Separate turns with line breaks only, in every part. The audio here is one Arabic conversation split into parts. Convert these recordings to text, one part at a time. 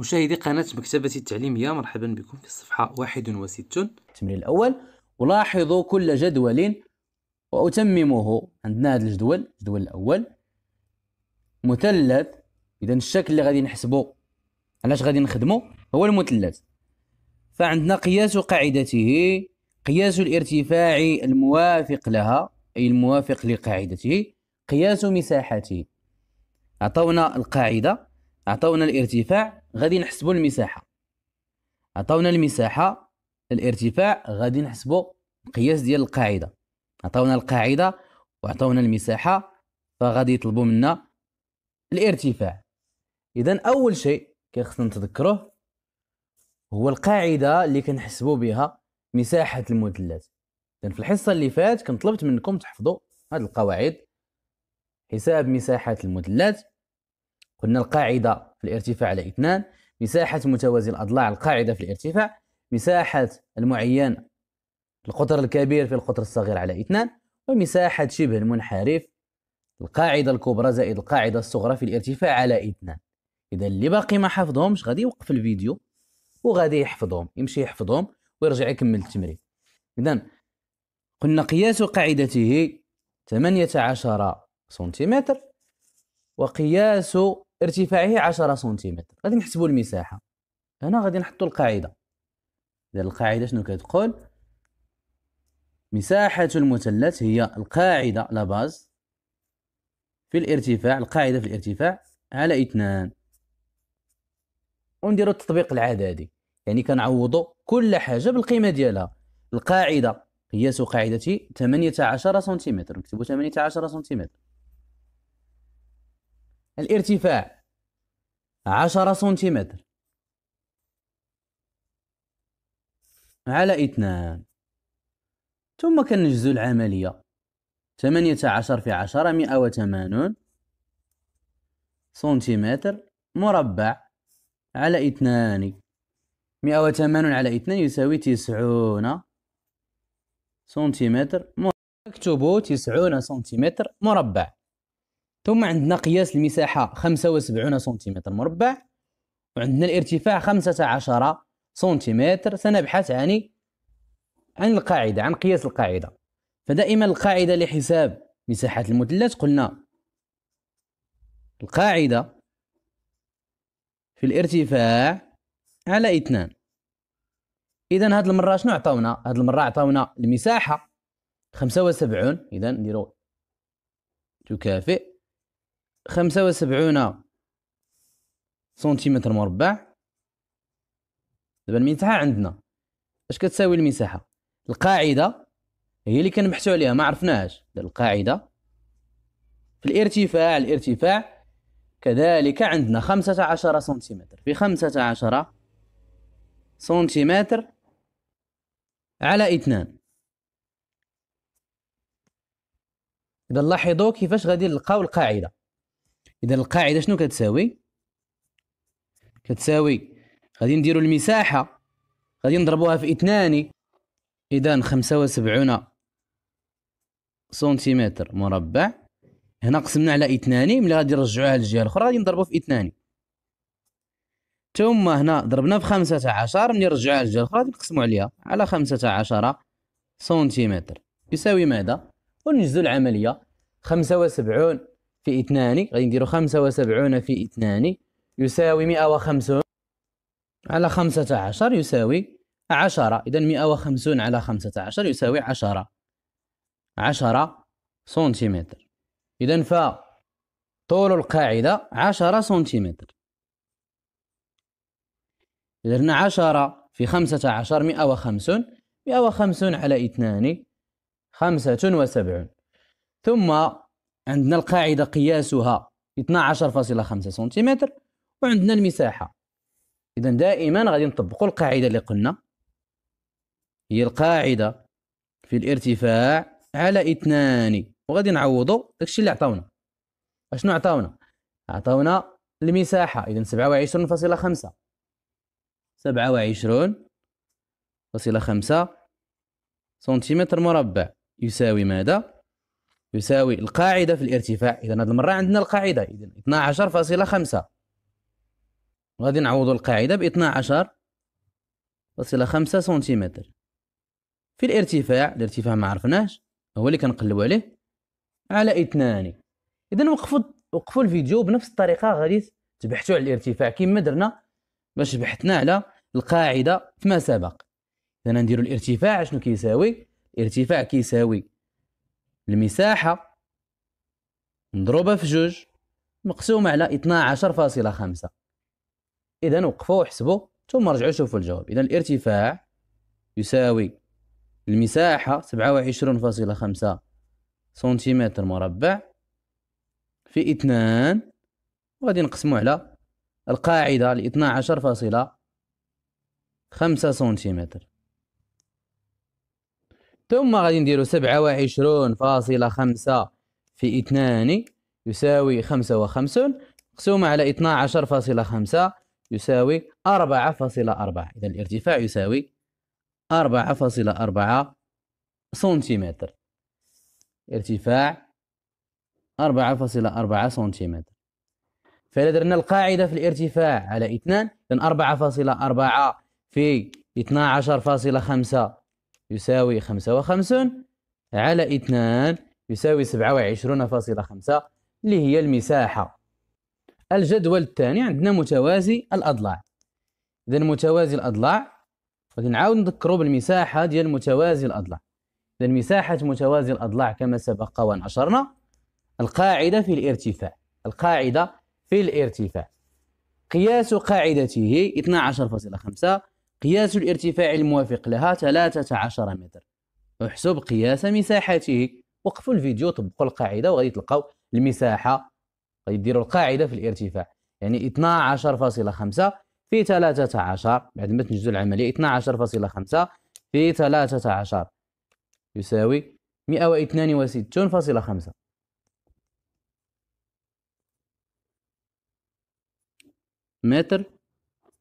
مشاهدي قناة مكتبة التعليمية مرحبا بكم في الصفحة 61 التمرين الأول ولاحظوا كل جدول وأتممه عندنا هذا الجدول الجدول الأول مثلث إذا الشكل اللي غادي نحسبه علاش غادي نخدمه هو المثلث فعندنا قياس قاعدته قياس الارتفاع الموافق لها أي الموافق لقاعدته قياس مساحته أعطونا القاعدة أعطونا الارتفاع غادي نحسبوا المساحه عطاونا المساحه الارتفاع غادي نحسبوا القياس ديال القاعده عطاونا القاعده وعطاونا المساحه فغادي يطلبوا منا الارتفاع اذا اول شيء كيخصنا نتذكروه هو القاعده اللي كنحسبوا بها مساحه المثلث اذا في الحصه اللي فات كنطلبت طلبت منكم تحفظوا هذه القواعد حساب مساحه المثلث قلنا القاعدة في الارتفاع على اثنان مساحة متوازي الأضلاع القاعدة في الارتفاع مساحة المعين القطر الكبير في القطر الصغير على اثنان ومساحة شبه المنحرف القاعدة الكبرى زائد القاعدة الصغرى في الارتفاع على اثنان إذا اللي باقي ما حفظهمش غادي يوقف الفيديو وغادي يحفظهم يمشي يحفظهم ويرجع يكمل التمرين إذا قلنا قياس قاعدته 18 سنتيمتر وقياس ارتفاعه 10 سنتيمتر غادي نحسبوا المساحه هنا غادي نحطوا القاعده ديال القاعده شنو كتقول مساحه المثلث هي القاعده لا باز في الارتفاع القاعده في الارتفاع على اثنان ونديروا التطبيق العددي يعني كنعوضوا كل حاجه بالقيمه ديالها القاعده قياس قاعدتي 18 سنتيمتر نكتبوا 18 سنتيمتر الارتفاع عشرة سنتيمتر على اثنان ثم كنجزو العملية ثمانية عشر في عشرة مئة وثمانون سنتيمتر مربع على اثنان مئة وثمانون على اثنان يساوي تسعون سنتيمتر مربع اكتبوا تسعون سنتيمتر مربع ثم عندنا قياس المساحة 75 سنتيمتر مربع وعندنا الارتفاع 15 سنتيمتر سنبحث عن يعني عن القاعدة عن قياس القاعدة فدائما القاعدة لحساب مساحة المثلث قلنا القاعدة في الارتفاع على اثنان إذا هاد المرة شنو عطاونا؟ هاد المرة عطاونا المساحة 75 إذا نديرو تكافئ خمسة وسبعون سنتيمتر مربع دابا المساحة عندنا اش كتساوي المساحة القاعدة هي اللي كنبحثوا عليها ما عرفناهاش القاعدة في الارتفاع الارتفاع كذلك عندنا خمسة عشر سنتيمتر في خمسة عشر سنتيمتر على اثنان إذا لاحظوا كيفاش غادي نلقاو القاعدة اذا القاعده شنو كتساوي كتساوي غادي نديروا المساحه غادي نضربوها في اثنان اذا خمسة وسبعون سنتيمتر مربع هنا قسمنا على اثنان ملي غادي نرجعوها للجهه الاخرى غادي نضربو في اثنان ثم هنا ضربنا في خمسة عشر ملي نرجعوها للجهه الاخرى غادي نقسمو عليها على خمسة عشر سنتيمتر يساوي ماذا ونجزو العمليه خمسة وسبعون في اثنان غادي نديرو خمسة وسبعون في اثنان يساوي مئة وخمسون على خمسة عشر يساوي عشرة إذا مئة وخمسون على خمسة عشر يساوي عشرة عشرة سنتيمتر إذا فطول القاعدة عشرة سنتيمتر إذا عشرة في خمسة عشر مئة وخمسون مئة وخمسون على اثنان خمسة وسبعون ثم عندنا القاعدة قياسها 12.5 سنتيمتر وعندنا المساحة إذا دائما غادي نطبقوا القاعدة اللي قلنا هي القاعدة في الارتفاع على اثنان وغادي نعوضوا داكشي اللي عطاونا اشنو عطاونا عطاونا المساحة إذا 27.5 27.5 سنتيمتر مربع يساوي ماذا؟ يساوي القاعدة في الارتفاع إذا هذه المرة عندنا القاعدة إذا 12.5 غادي نعوض القاعدة ب 12.5 سنتيمتر في الارتفاع الارتفاع ما عرفناش هو اللي كنقلبوا عليه على اثنان إذا وقفوا وقفوا الفيديو بنفس الطريقة غادي تبحثوا على الارتفاع كما درنا باش بحثنا على القاعدة فيما سبق إذا نديروا الارتفاع شنو كيساوي الارتفاع كيساوي المساحة مضروبة في جوج مقسومة على 12.5 إذا وقفوا وحسبوا ثم رجعوا شوفوا الجواب إذا الارتفاع يساوي المساحة سبعة وعشرون فاصلة خمسة سنتيمتر مربع في اثنان وغادي نقسمو على القاعدة عشر فاصلة خمسة سنتيمتر ثم غادي نديرو سبعة وعشرون فاصلة خمسة في اثنان يساوي خمسة وخمسون مقسومة على اثنا عشر فاصلة خمسة يساوي أربعة فاصلة أربعة إذا الارتفاع يساوي أربعة فاصلة أربعة سنتيمتر ارتفاع أربعة فاصلة أربعة سنتيمتر فإذا درنا القاعدة في الارتفاع على اثنان إذا أربعة فاصلة أربعة في اثنا عشر فاصلة خمسة يساوي خمسة وخمسون على اثنان يساوي سبعة وعشرون فاصلة خمسة اللي هي المساحة الجدول الثاني عندنا متوازي الأضلاع إذا متوازي الأضلاع غادي نعاود نذكرو بالمساحة ديال متوازي الأضلاع إذا مساحة متوازي الأضلاع كما سبق وأن أشرنا القاعدة في الارتفاع القاعدة في الارتفاع قياس قاعدته 12.5 قياس الارتفاع الموافق لها 13 متر احسب قياس مساحته وقفوا الفيديو طبقوا القاعده وغادي تلقاو المساحه غادي ديروا القاعده في الارتفاع يعني 12.5 في 13 بعد ما تنجزوا العمليه 12.5 في 13 يساوي 162.5 متر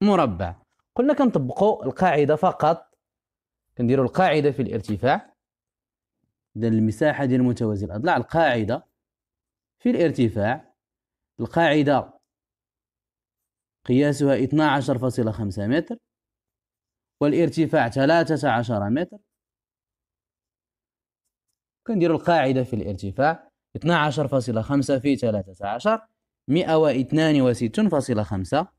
مربع قلنا كنطبقوا القاعده فقط كنديروا القاعده في الارتفاع اذا المساحه ديال متوازي الاضلاع القاعده في الارتفاع القاعده قياسها 12.5 متر والارتفاع 13 متر كنديروا القاعده في الارتفاع 12.5 في 13 162.5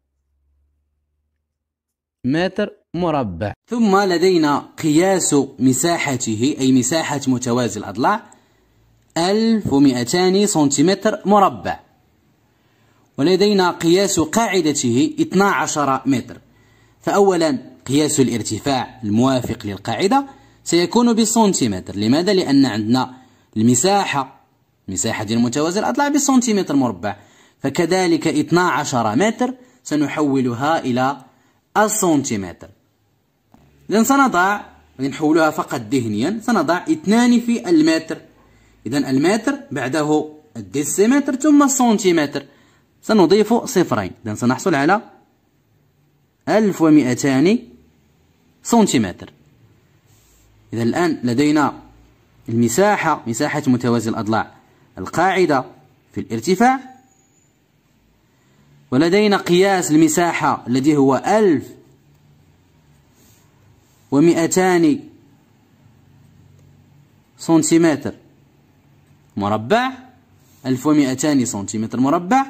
متر مربع ثم لدينا قياس مساحته أي مساحة متوازي الأضلاع 1200 سنتيمتر مربع ولدينا قياس قاعدته 12 متر فأولا قياس الارتفاع الموافق للقاعدة سيكون بالسنتيمتر لماذا؟ لأن عندنا المساحة مساحة المتوازي الأضلاع بالسنتيمتر مربع فكذلك 12 متر سنحولها إلى السنتيمتر إذا سنضع نحولها فقط ذهنيا سنضع اثنان في المتر إذا المتر بعده الديسيمتر ثم السنتيمتر سنضيف صفرين إذا سنحصل على 1200 سنتيمتر إذا الآن لدينا المساحة مساحة متوازي الأضلاع القاعدة في الارتفاع ولدينا قياس المساحة الذي هو ألف ومئتان سنتيمتر مربع ألف ومئتان سنتيمتر مربع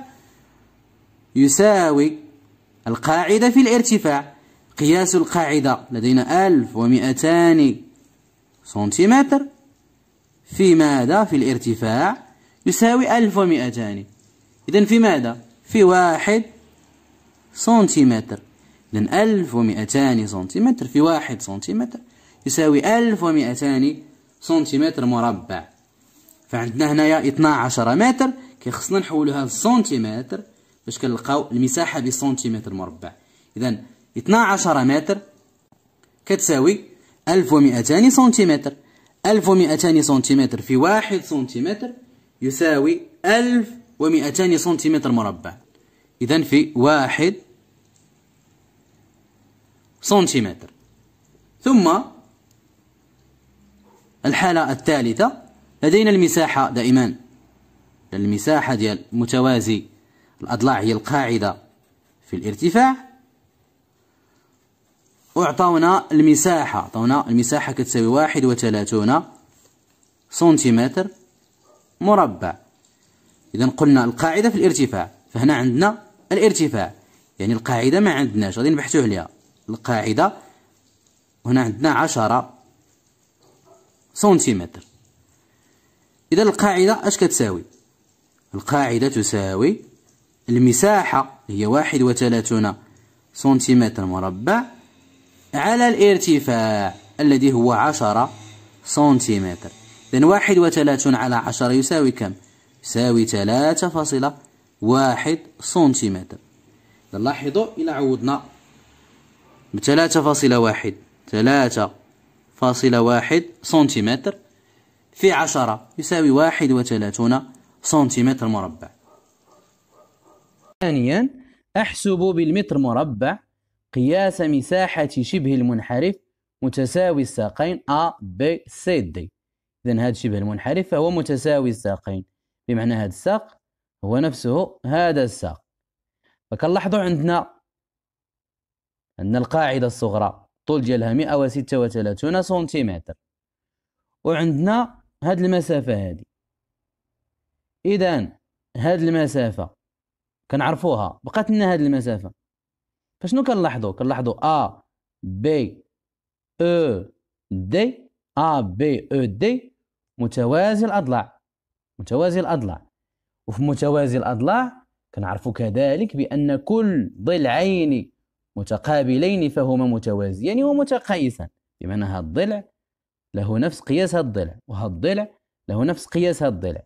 يساوي القاعدة في الارتفاع قياس القاعدة لدينا ألف ومئتان سنتيمتر في ماذا في الارتفاع يساوي ألف ومئتان إذن في ماذا في واحد سنتيمتر إذن ألف ومئتان سنتيمتر في واحد سنتيمتر يساوي ألف ومئتان سنتيمتر مربع فعندنا هنايا عشر متر كيخصنا نحولوها لسنتيمتر باش كنلقاو المساحة بسنتيمتر مربع إذا عشر متر كتساوي 1200 سنتيمتر 1200 سنتيمتر في واحد سنتيمتر يساوي ألف ومئتان سنتيمتر مربع إذا في واحد سنتيمتر ثم الحالة الثالثة لدينا المساحة دائما المساحة ديال متوازي الأضلاع هي القاعدة في الارتفاع أعطونا المساحة أعطونا المساحة كتساوي واحد وثلاثون سنتيمتر مربع إذا قلنا القاعدة في الارتفاع فهنا عندنا الارتفاع يعني القاعدة ما عندناش غادي نبحثو عليها القاعدة هنا عندنا عشرة سنتيمتر إذا القاعدة أش كتساوي القاعدة تساوي المساحة هي واحد وثلاثون سنتيمتر مربع على الارتفاع الذي هو عشرة سنتيمتر إذا واحد وثلاثون على عشرة يساوي كم؟ يساوي 3.1 سنتيمتر لاحظوا إلى عودنا ب 3.1 3.1 سنتيمتر في 10 يساوي 31 سنتيمتر مربع ثانيا أحسب بالمتر مربع قياس مساحة شبه المنحرف متساوي الساقين A B C D إذن هذا شبه المنحرف فهو متساوي الساقين بمعنى هذا الساق هو نفسه هذا الساق فكنلاحظوا عندنا عندنا القاعدة الصغرى طول ديالها 136 سنتيمتر وعندنا هاد المسافة هادي إذا هاد المسافة كنعرفوها بقات لنا هاد المسافة فشنو كنلاحظوا كنلاحظوا أ بي أو دي أ بي أو دي متوازي الأضلاع متوازي الأضلاع وفي متوازي الأضلاع كنعرفوا كذلك بأن كل ضلعين متقابلين فهما متوازيان يعني ومتقايسان بمعنى هذا الضلع له نفس قياس هذا الضلع وهذا الضلع له نفس قياس هذا الضلع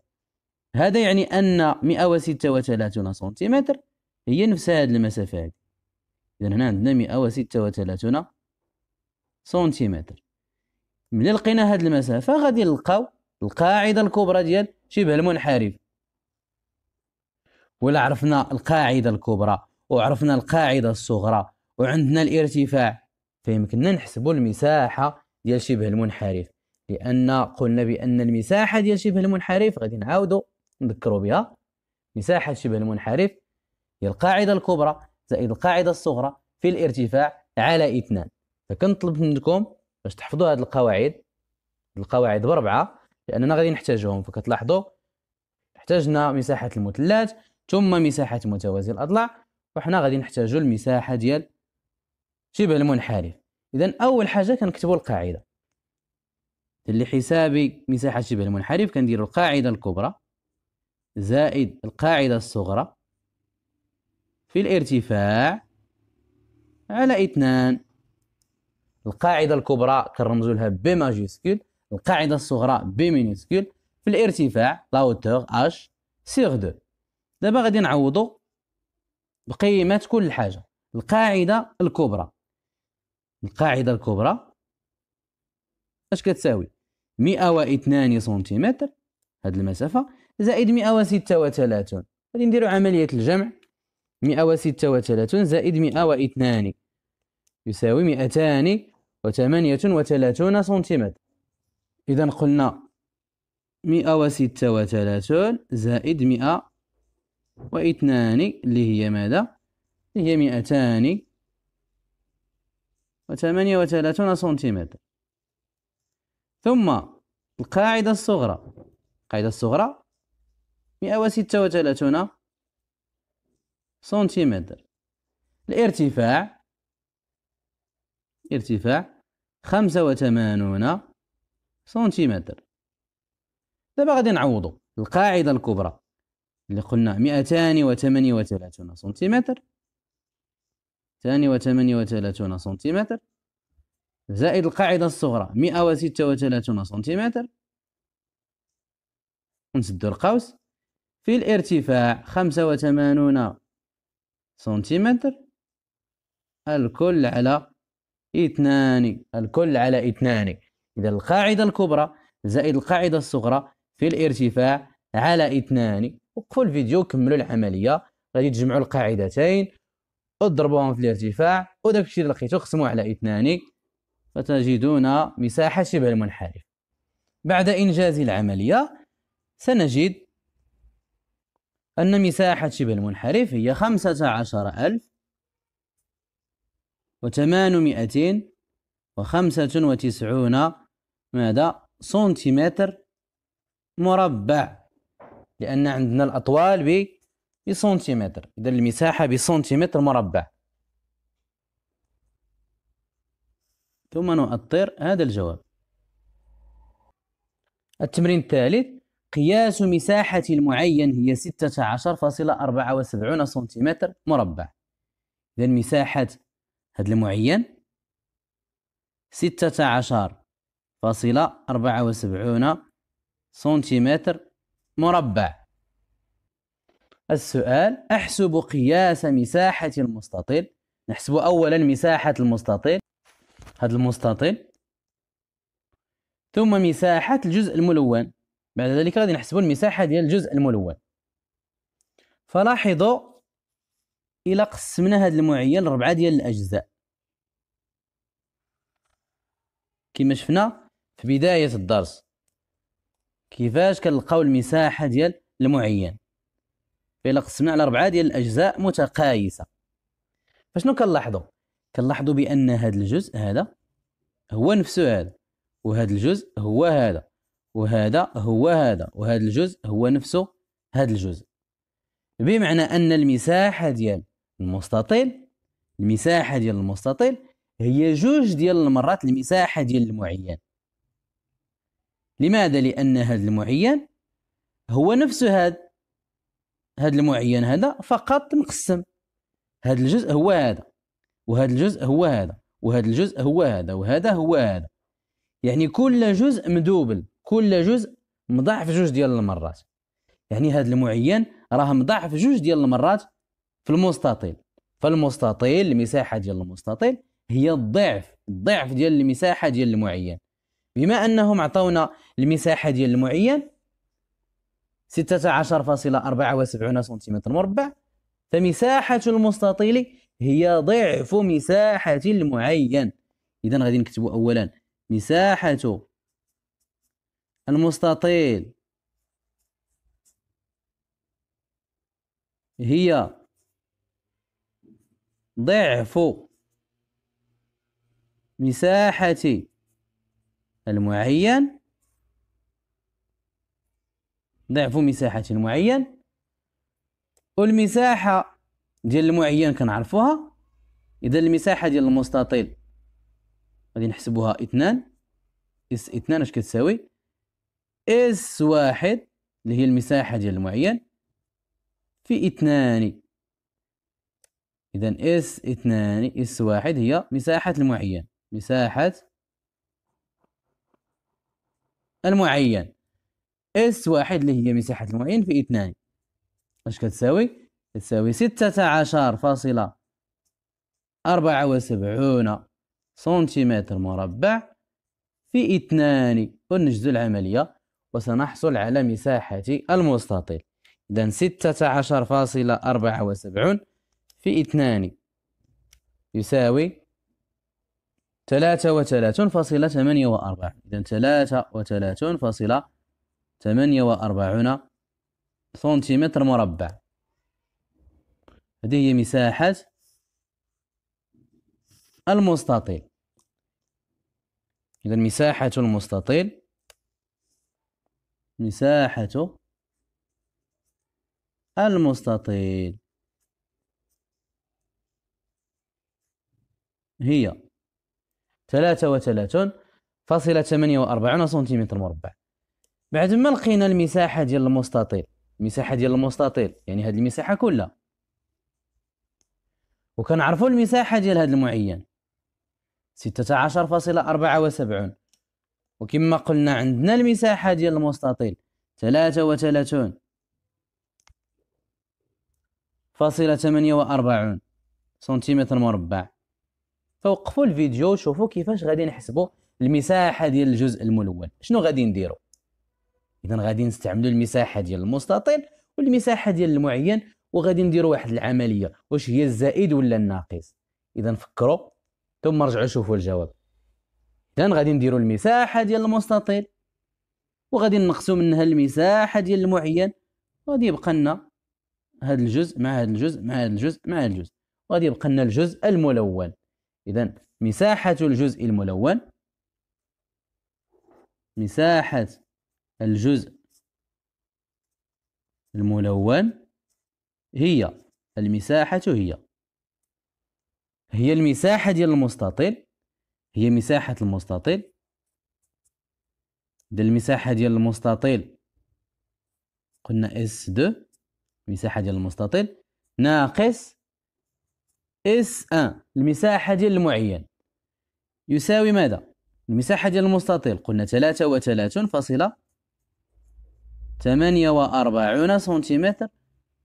هذا يعني أن 136 سنتيمتر هي نفس هذه المسافة هذه إذا هنا عندنا 136 سنتيمتر ملي لقينا هذه المسافة غادي نلقاو القاعدة الكبرى ديال شبه المنحرف ولا عرفنا القاعدة الكبرى وعرفنا القاعدة الصغرى وعندنا الارتفاع فيمكننا نحسبوا المساحة ديال شبه المنحرف لأن قلنا بأن المساحة ديال شبه المنحرف غادي نعاودوا نذكروا بها مساحة شبه المنحرف هي القاعدة الكبرى زائد القاعدة الصغرى في الارتفاع على اثنان فكنطلب منكم باش تحفظوا هذه القواعد القواعد بربعة لاننا غادي نحتاجهم فكتلاحظوا احتاجنا مساحه المثلث ثم مساحه متوازي الاضلاع وحنا غادي نحتاجوا المساحه ديال شبه المنحرف اذا اول حاجه كنكتبوا القاعده لحسابي مساحه شبه المنحرف كنديروا القاعده الكبرى زائد القاعده الصغرى في الارتفاع على اثنان القاعدة الكبرى كنرمزوا لها ب ماجيسكول القاعدة الصغرى بي مينيسكول في الارتفاع لاوتور اش سيغ دو دابا غادي نعوضو بقيمات كل حاجة القاعدة الكبرى القاعدة الكبرى اش كتساوي مئة واثنان سنتيمتر هاد المسافة زائد مئة وثلاثون غادي نديرو عملية الجمع مئة وثلاثون زائد مئة واثنان يساوي مئتان وثلاثون سنتيمتر إذا قلنا مئة وستة وثلاثون زائد مئة واثنان اللي هي ماذا؟ اللي هي مئتان وثمانية وثلاثون سنتيمتر ثم القاعدة الصغرى القاعدة الصغرى مئة وستة وثلاثون سنتيمتر الارتفاع ارتفاع خمسة وثمانون سنتيمتر دابا غادي نعوضو القاعدة الكبرى اللي قلنا 238 سنتيمتر 238 سنتيمتر زائد القاعدة الصغرى 136 سنتيمتر ونسدو القوس في الارتفاع 85 سنتيمتر الكل على اثنان الكل على اثنان إذا القاعدة الكبرى زائد القاعدة الصغرى في الارتفاع على اثنان وقفوا الفيديو كملوا العملية غادي تجمعوا القاعدتين اضربوهم في الارتفاع وداك الشيء اللي لقيتو قسموه على اثنان فتجدون مساحة شبه المنحرف بعد إنجاز العملية سنجد أن مساحة شبه المنحرف هي خمسة عشر ألف وثمانمائة وخمسة وتسعون ماذا سنتيمتر مربع لأن عندنا الأطوال ب بسنتيمتر إذا المساحة بسنتيمتر مربع ثم نؤطر هذا الجواب التمرين الثالث قياس مساحة المعين هي 16.74 سنتيمتر مربع إذا مساحة هذا المعين عشر فاصلة أربعة وسبعون سنتيمتر مربع السؤال أحسب قياس مساحة المستطيل نحسب أولا مساحة المستطيل هذا المستطيل ثم مساحة الجزء الملون بعد ذلك غادي نحسب المساحة ديال الجزء الملون فلاحظوا إلى قسمنا هذا المعين لربعة ديال الأجزاء كما شفنا في بداية الدرس كيفاش كنلقاو المساحة ديال المعين فإلا قسمنا على ربعة ديال الأجزاء متقايسة فشنو كنلاحظو كنلاحظو بأن هذا الجزء هذا هو نفسه هذا وهذا الجزء هو هذا وهذا هو هذا وهذا الجزء هو نفسه هذا الجزء بمعنى أن المساحة ديال المستطيل المساحة ديال المستطيل هي جوج ديال المرات المساحة ديال المعين لماذا لأن هذا المعين هو نفس هذا هذا المعين هذا فقط مقسم هذا الجزء هو هذا وهذا الجزء هو هذا وهذا الجزء هو هذا وهذا هو هذا يعني كل جزء مدوبل كل جزء مضاعف جوج ديال المرات يعني هذا المعين راه مضاعف جوج ديال المرات في المستطيل فالمستطيل المساحه ديال المستطيل هي الضعف الضعف ديال المساحه ديال المعين بما انهم عطاونا المساحه ديال المعين 16.74 سنتيمتر مربع فمساحه المستطيل هي ضعف مساحه المعين اذا غادي نكتبوا اولا مساحه المستطيل هي ضعف مساحه المعين ضعف مساحة المعين والمساحة ديال المعين كنعرفوها إذا المساحة ديال المستطيل غادي نحسبوها اثنان اس اثنان اش كتساوي اس واحد اللي هي المساحة ديال المعين في اثنان إذا اس اثنان اس واحد هي مساحة المعين مساحة المعين اس واحد اللي هي مساحة المعين في اثنان اش كتساوي كتساوي ستة عشر فاصلة أربعة وسبعون سنتيمتر مربع في اثنان ونجزو العملية وسنحصل على مساحة المستطيل إذا ستة عشر فاصلة أربعة وسبعون في اثنان يساوي ثلاثة وثلاثون فاصلة ثمانية وأربعون إذن ثلاثة وثلاثون فاصلة ثمانية وأربعون سنتيمتر مربع هذه هي مساحة المستطيل إذن مساحة المستطيل مساحة المستطيل هي 33 فاصلة 48 سنتيمتر مربع بعد ما لقينا المساحة ديال المستطيل المساحة ديال المستطيل يعني هذه المساحة كلها وكنعرفوا المساحة ديال هذا المعين 16.74 وكما قلنا عندنا المساحة ديال المستطيل 33 فاصلة 48 سنتيمتر مربع فوقفوا الفيديو وشوفوا كيفاش غادي نحسبوا المساحه ديال الجزء الملون شنو غادي نديروا اذا غادي نستعملوا المساحه ديال المستطيل والمساحه ديال المعين وغادي نديروا واحد العمليه واش هي الزائد ولا الناقص اذا فكروا ثم رجعوا شوفوا الجواب اذا غادي نديروا المساحه ديال المستطيل وغادي نقسم منها المساحه ديال المعين وغادي يبقى لنا هذا الجزء مع هذا الجزء مع هذا الجزء مع هذا الجزء وغادي يبقى لنا الجزء الملون إذا مساحة الجزء الملون مساحة الجزء الملون هي المساحة هي هي المساحة ديال المستطيل هي مساحة المستطيل ديال المساحة ديال المستطيل قلنا اس 2 مساحة ديال المستطيل ناقص اس ان المساحة ديال المعين يساوي ماذا؟ المساحة ديال المستطيل قلنا ثلاثة وثلاثون فاصلة 48 وأربعون سنتيمتر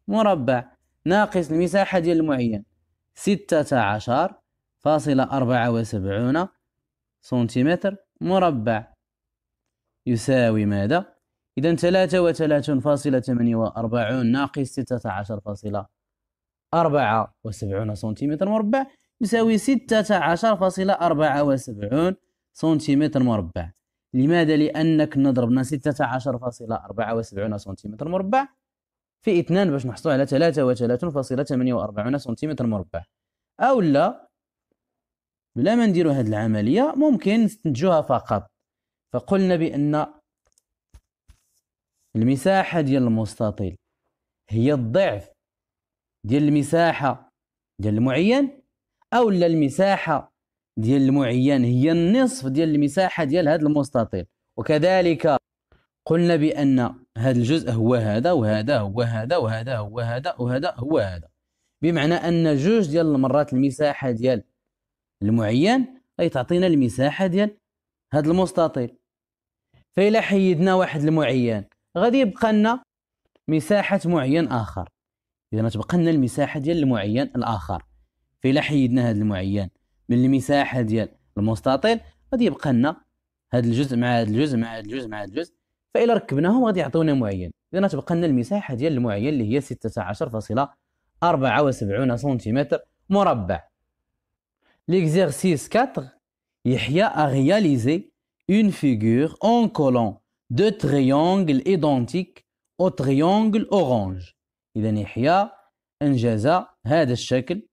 مربع ناقص المساحة ديال المعين ستة عشر فاصلة أربعة وسبعون سنتيمتر مربع يساوي ماذا؟ إذا ثلاثة وثلاثون فاصلة 48 وأربعون ناقص ستة عشر فاصلة 74 سنتيمتر مربع يساوي 16.74 سنتيمتر مربع لماذا؟ لأن كنا ضربنا 16.74 سنتيمتر مربع في 2 باش نحصلوا على 33.48 سنتيمتر مربع أو لا بلا ما نديروا هذه العملية ممكن نستنتجوها فقط فقلنا بأن المساحة ديال المستطيل هي الضعف ديال المساحه ديال المعين او لا المساحه ديال المعين هي النصف ديال المساحه ديال هذا المستطيل وكذلك قلنا بان هذا الجزء هو هذا وهذا هو هذا وهذا هو هذا وهذا هو هذا بمعنى ان جوج ديال المرات المساحه ديال المعين اي تعطينا المساحه ديال هذا المستطيل فإلا حيدنا واحد المعين غادي يبقى لنا مساحه معين اخر اذا ما تبقى لنا المساحه ديال المعين الاخر فإلا حيدنا هذا المعين من المساحه ديال المستطيل غادي يبقى لنا هذا الجزء مع هذا الجزء مع هذا الجزء مع هذا الجزء فإلا ركبناهم غادي يعطيونا معين اذا تبقى لنا المساحه ديال المعين اللي هي 16.74 سنتيمتر مربع ليكزيرسيس 4 يحيى a اون فيغور اون كولون دو تريونغل ايدونتيك او تريونغل اورانج إذا يحيى أنجز هذا الشكل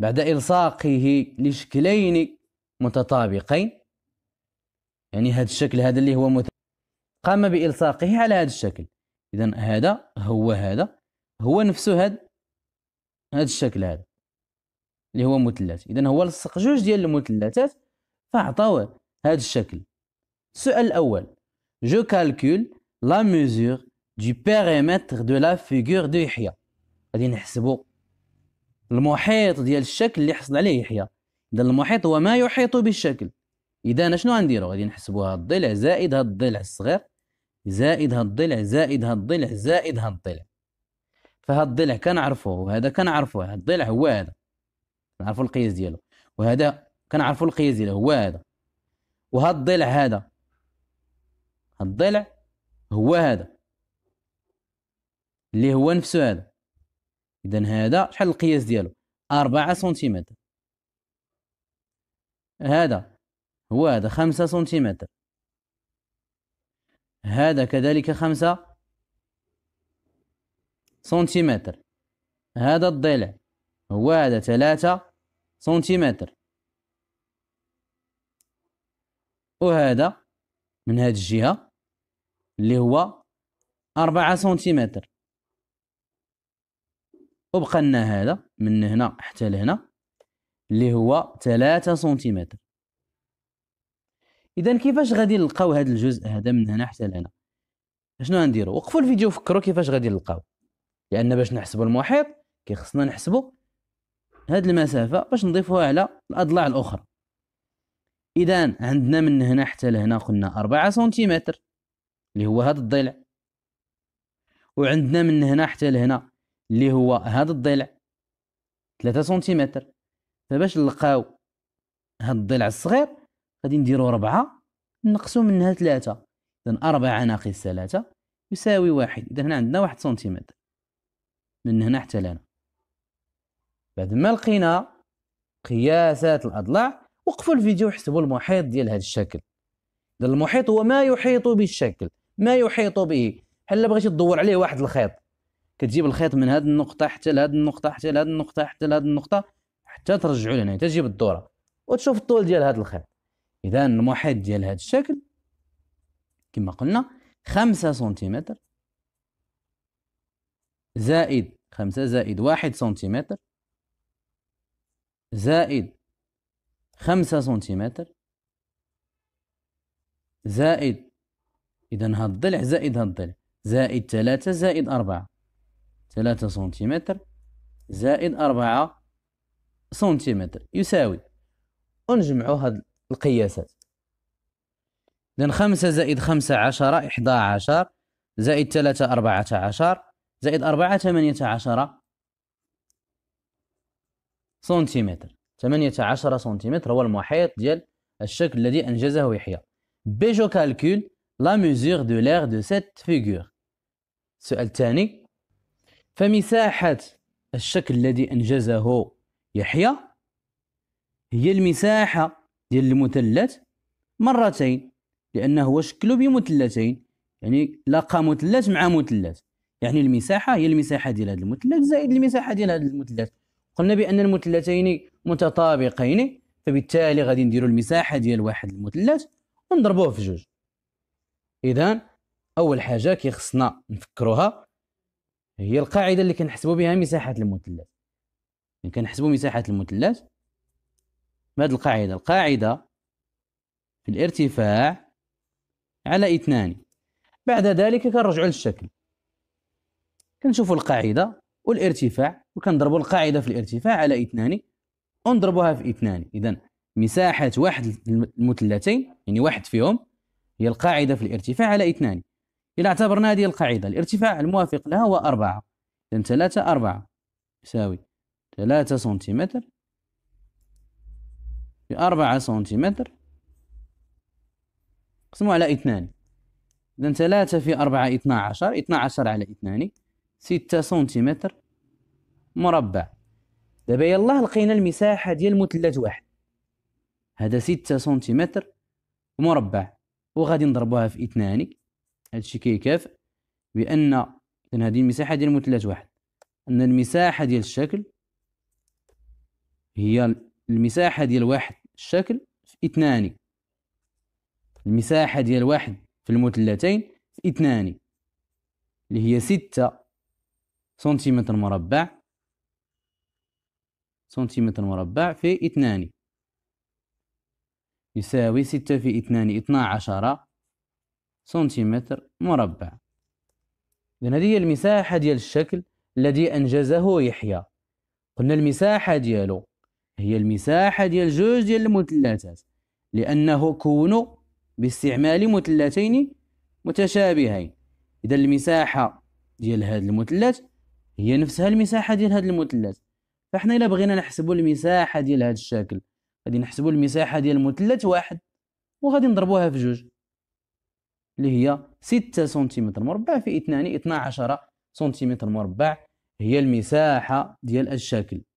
بعد إلصاقه لشكلين متطابقين يعني هذا الشكل هذا اللي هو مت... قام بإلصاقه على هذا الشكل إذا هذا هو هذا هو نفسه هذا هذا الشكل هذا اللي هو مثلث إذا هو لصق جوج ديال المثلثات فأعطاوه هذا الشكل السؤال الأول جو كالكول لا ميزور du بيريمتر دو لا فيغور دو يحيى غادي نحسبوا المحيط ديال الشكل اللي حصل عليه يحيى اذا المحيط هو ما يحيط بالشكل اذا انا شنو غنديروا غادي نحسبوا هاد الضلع زائد هاد الضلع الصغير زائد هاد الضلع زائد هاد الضلع زائد هاد الضلع فهاد الضلع كنعرفوه وهذا كنعرفوه هاد الضلع هو هذا كنعرفوا القياس ديالو وهذا كنعرفوا القياس ديالو هو هذا وهاد الضلع هذا هاد الضلع هو هذا اللي هو نفسه هذا اذا هذا شحال القياس ديالو 4 سنتيمتر هذا هو هذا 5 سنتيمتر هذا كذلك 5 سنتيمتر هذا الضلع هو هذا 3 سنتيمتر وهذا من هذه الجهة اللي هو 4 سنتيمتر وبقى لنا هذا من هنا حتى لهنا اللي هو 3 سنتيمتر اذا كيفاش غادي نلقاو هذا الجزء هذا من هنا حتى لهنا شنو غنديروا وقفوا الفيديو وفكروا كيفاش غادي نلقاو لان باش نحسبوا المحيط كيخصنا نحسبوا هاد المسافه باش نضيفوها على الاضلاع الاخرى اذا عندنا من هنا حتى لهنا قلنا 4 سنتيمتر اللي هو هذا الضلع وعندنا من هنا حتى لهنا اللي هو هذا الضلع 3 سنتيمتر فباش نلقاو هذا الضلع الصغير غادي نديرو 4 نقسو منها 3 اذا 4 ناقص 3 يساوي 1 اذا هنا عندنا 1 سنتيمتر من هنا حتى لهنا بعد ما لقينا قياسات الاضلاع وقفوا الفيديو وحسبوا المحيط ديال هذا الشكل المحيط هو ما يحيط بالشكل ما يحيط به هلا بغيتي تدور عليه واحد الخيط كتجيب الخيط من هذه النقطه حتى لهذه النقطه حتى لهذه النقطه حتى لهذه النقطه حتى ترجعوا لهنا تجيب الدوره وتشوف الطول ديال هذا الخيط اذا المحيط ديال هذا الشكل كما قلنا خمسة سنتيمتر زائد خمسة زائد واحد سنتيمتر زائد خمسة سنتيمتر زائد إذا هاد الضلع زائد هاد الضلع زائد ثلاثة زائد أربعة ثلاثة سنتيمتر زائد أربعة سنتيمتر يساوي ونجمعوا هاد القياسات إذن خمسة زائد خمسة عشرة إحدى عشر زائد ثلاثة أربعة عشر زائد أربعة ثمانية عشر سنتيمتر ثمانية عشر سنتيمتر هو المحيط ديال الشكل الذي أنجزه يحيى بيجو كالكول لا ميزور دو لير دو سيت فيغور السؤال الثاني فمساحة الشكل الذي أنجزه يحيى هي المساحة ديال المثلث مرتين لأنه هو شكله بمثلثين يعني لقى مثلث مع مثلث يعني المساحة هي المساحة ديال هذا المثلث زائد المساحة ديال هذا المثلث قلنا بأن المثلثين متطابقين فبالتالي غادي نديروا المساحة ديال واحد المثلث ونضربوه في جوج إذا أول حاجة كيخصنا نفكروها هي القاعده اللي كنحسبوا بها مساحه المثلث يعني كنحسبوا مساحه المثلث بهذه القاعده القاعده في الارتفاع على اثنان بعد ذلك كنرجعوا للشكل كنشوفوا القاعده والارتفاع وكنضربوا القاعده في الارتفاع على اثنان ونضربوها في اثنان اذا مساحه واحد المثلثين يعني واحد فيهم هي القاعده في الارتفاع على اثنان إذا اعتبرنا هذه القاعدة الارتفاع الموافق لها هو أربعة إذن ثلاثة أربعة يساوي ثلاثة سنتيمتر في أربعة سنتيمتر قسموا على اثنان إذن ثلاثة في أربعة اثنا عشر اثنا عشر على اثنان ستة سنتيمتر مربع دابا يلاه لقينا المساحة ديال مثلث واحد هذا ستة سنتيمتر مربع وغادي نضربوها في اثنان هادشي كيكافئ بأن إذن هذه المساحة ديال مثلث واحد أن المساحة ديال الشكل هي المساحة ديال واحد الشكل في اثنان المساحة ديال واحد في المثلثين في اثنان اللي هي ستة سنتيمتر مربع سنتيمتر مربع في اثنان يساوي ستة في اثنان اثنا سنتيمتر مربع إذن هذه هي المساحة ديال الشكل الذي أنجزه يحيى قلنا المساحة ديالو هي المساحة ديال جوج ديال المثلثات لأنه كون باستعمال مثلثين متشابهين إذا المساحة ديال هذا المثلث هي نفسها المساحة ديال هذا المثلث فاحنا إلا بغينا نحسبوا المساحة ديال هذا الشكل غادي نحسبوا المساحة ديال المثلث واحد وغادي نضربوها في جوج اللي هي 6 سنتيمتر مربع في 2 12 سنتيمتر مربع هي المساحة ديال الشكل